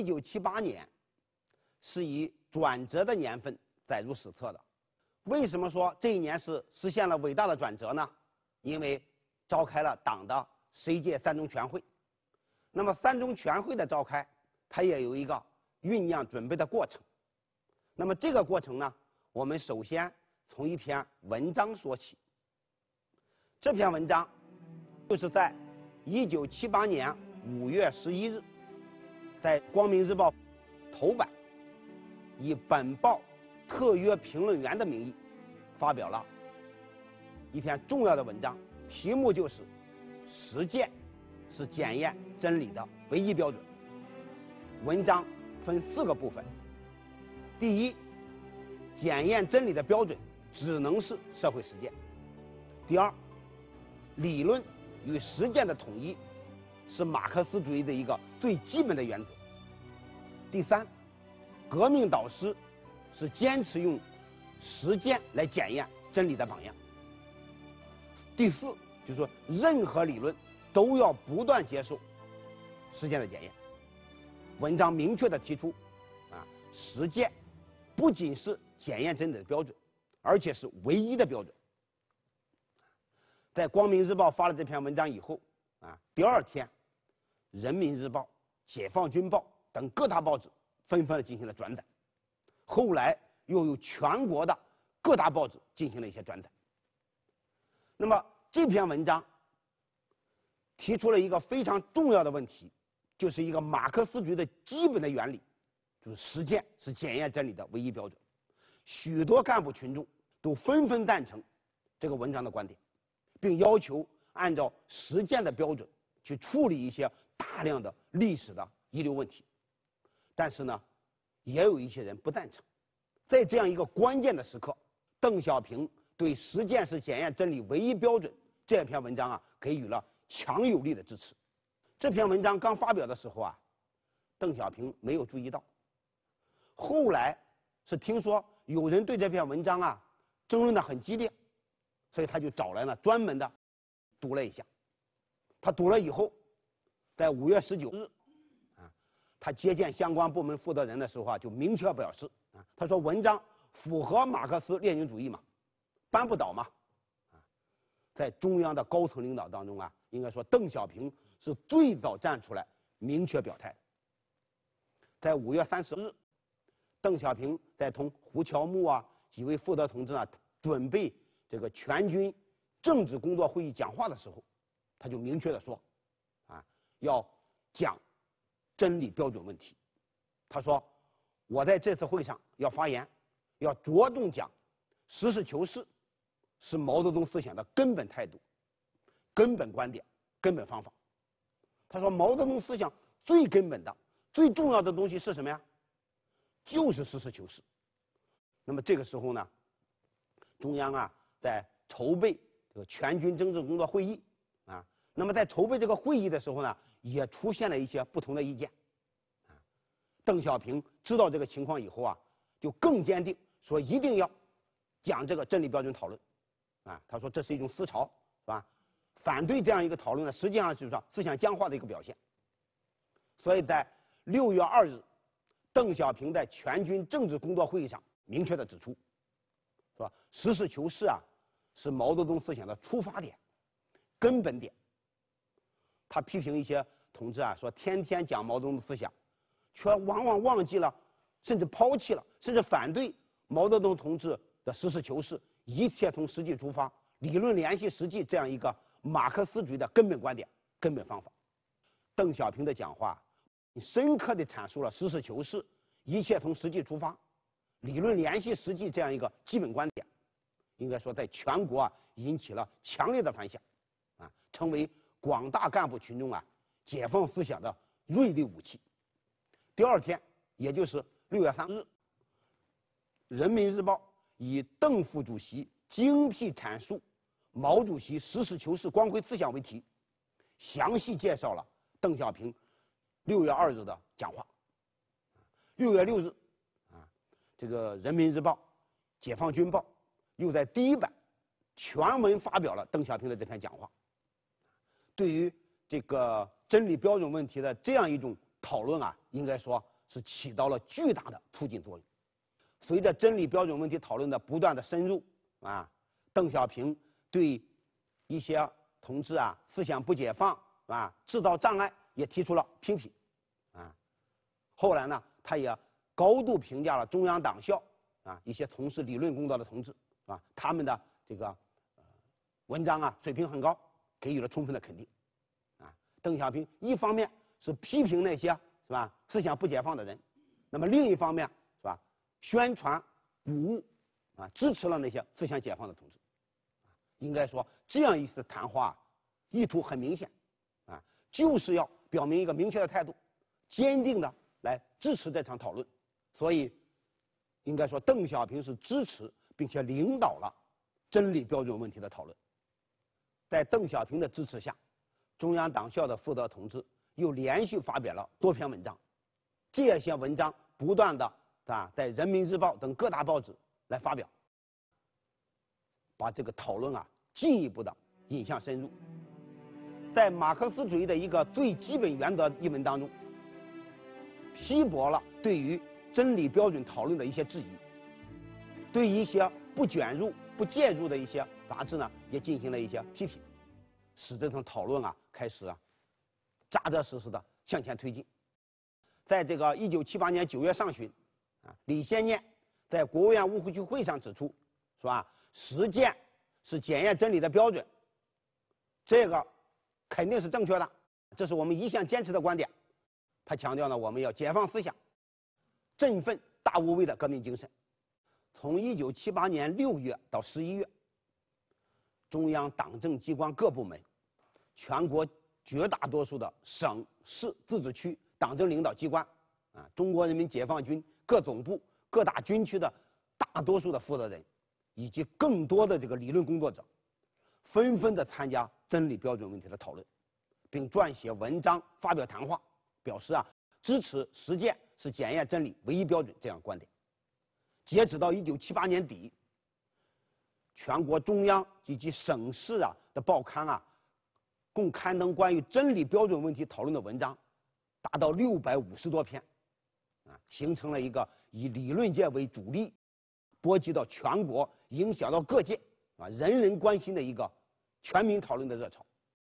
一九七八年，是以转折的年份载入史册的。为什么说这一年是实现了伟大的转折呢？因为召开了党的十一届三中全会。那么三中全会的召开，它也有一个酝酿准备的过程。那么这个过程呢，我们首先从一篇文章说起。这篇文章，就是在一九七八年五月十一日。在《光明日报》头版，以本报特约评论员的名义，发表了，一篇重要的文章，题目就是“实践是检验真理的唯一标准”。文章分四个部分。第一，检验真理的标准只能是社会实践。第二，理论与实践的统一。是马克思主义的一个最基本的原则。第三，革命导师是坚持用实践来检验真理的榜样。第四，就是说任何理论都要不断接受实践的检验。文章明确的提出，啊，实践不仅是检验真理的标准，而且是唯一的标准。在《光明日报》发了这篇文章以后，啊，第二天。人民日报、解放军报等各大报纸纷纷的进行了转载，后来又有全国的各大报纸进行了一些转载。那么这篇文章提出了一个非常重要的问题，就是一个马克思主义的基本的原理，就是实践是检验真理的唯一标准。许多干部群众都纷纷赞成这个文章的观点，并要求按照实践的标准去处理一些。大量的历史的遗留问题，但是呢，也有一些人不赞成。在这样一个关键的时刻，邓小平对“实践是检验真理唯一标准”这篇文章啊，给予了强有力的支持。这篇文章刚发表的时候啊，邓小平没有注意到。后来是听说有人对这篇文章啊争论的很激烈，所以他就找来了专门的读了一下。他读了以后。在五月十九日，啊，他接见相关部门负责人的时候啊，就明确表示啊，他说文章符合马克思列宁主义嘛，搬不倒嘛，啊，在中央的高层领导当中啊，应该说邓小平是最早站出来明确表态的。在五月三十日，邓小平在同胡乔木啊几位负责同志啊准备这个全军政治工作会议讲话的时候，他就明确的说。要讲真理标准问题，他说：“我在这次会上要发言，要着重讲实事求是是毛泽东思想的根本态度、根本观点、根本方法。”他说：“毛泽东思想最根本的、最重要的东西是什么呀？就是实事求是。”那么这个时候呢，中央啊在筹备这个全军政治工作会议。那么在筹备这个会议的时候呢，也出现了一些不同的意见。邓小平知道这个情况以后啊，就更坚定说一定要讲这个真理标准讨论。啊，他说这是一种思潮，是吧？反对这样一个讨论呢，实际上就是说思想僵化的一个表现。所以在六月二日，邓小平在全军政治工作会议上明确地指出，是吧？实事求是啊，是毛泽东思想的出发点、根本点。他批评一些同志啊，说天天讲毛泽东的思想，却往往忘记了，甚至抛弃了，甚至反对毛泽东同志的实事求是、一切从实际出发、理论联系实际这样一个马克思主义的根本观点、根本方法。邓小平的讲话，深刻的阐述了实事求是、一切从实际出发、理论联系实际这样一个基本观点，应该说在全国啊引起了强烈的反响，啊，成为。广大干部群众啊，解放思想的锐利武器。第二天，也就是六月三日，《人民日报》以“邓副主席精辟阐述毛主席实事求是光辉思想”为题，详细介绍了邓小平六月二日的讲话。六月六日，啊，这个《人民日报》《解放军报》又在第一版全文发表了邓小平的这篇讲话。对于这个真理标准问题的这样一种讨论啊，应该说是起到了巨大的促进作用。随着真理标准问题讨论的不断的深入啊，邓小平对一些同志啊思想不解放啊制造障碍也提出了批评啊。后来呢，他也高度评价了中央党校啊一些从事理论工作的同志啊他们的这个文章啊水平很高。给予了充分的肯定，啊，邓小平一方面是批评那些是吧思想不解放的人，那么另一方面是吧宣传鼓，舞啊支持了那些思想解放的同志，啊应该说这样一次谈话，意图很明显，啊就是要表明一个明确的态度，坚定的来支持这场讨论，所以，应该说邓小平是支持并且领导了真理标准问题的讨论。在邓小平的支持下，中央党校的负责同志又连续发表了多篇文章，这些文章不断的啊在《人民日报》等各大报纸来发表，把这个讨论啊进一步的引向深入。在马克思主义的一个最基本原则一文当中，批驳了对于真理标准讨论的一些质疑，对一些不卷入、不介入的一些。杂志呢也进行了一些批评，使这场讨论啊开始啊扎扎实实的向前推进。在这个一九七八年九月上旬，啊，李先念在国务院务会上指出，是吧？实践是检验真理的标准。这个肯定是正确的，这是我们一向坚持的观点。他强调呢，我们要解放思想，振奋大无畏的革命精神。从一九七八年六月到十一月。中央党政机关各部门，全国绝大多数的省市自治区党政领导机关，啊，中国人民解放军各总部各大军区的大多数的负责人，以及更多的这个理论工作者，纷纷的参加真理标准问题的讨论，并撰写文章发表谈话，表示啊支持实践是检验真理唯一标准这样观点。截止到一九七八年底。全国中央以及省市啊的报刊啊，共刊登关于真理标准问题讨论的文章，达到六百五十多篇，啊，形成了一个以理论界为主力，波及到全国，影响到各界啊，人人关心的一个全民讨论的热潮。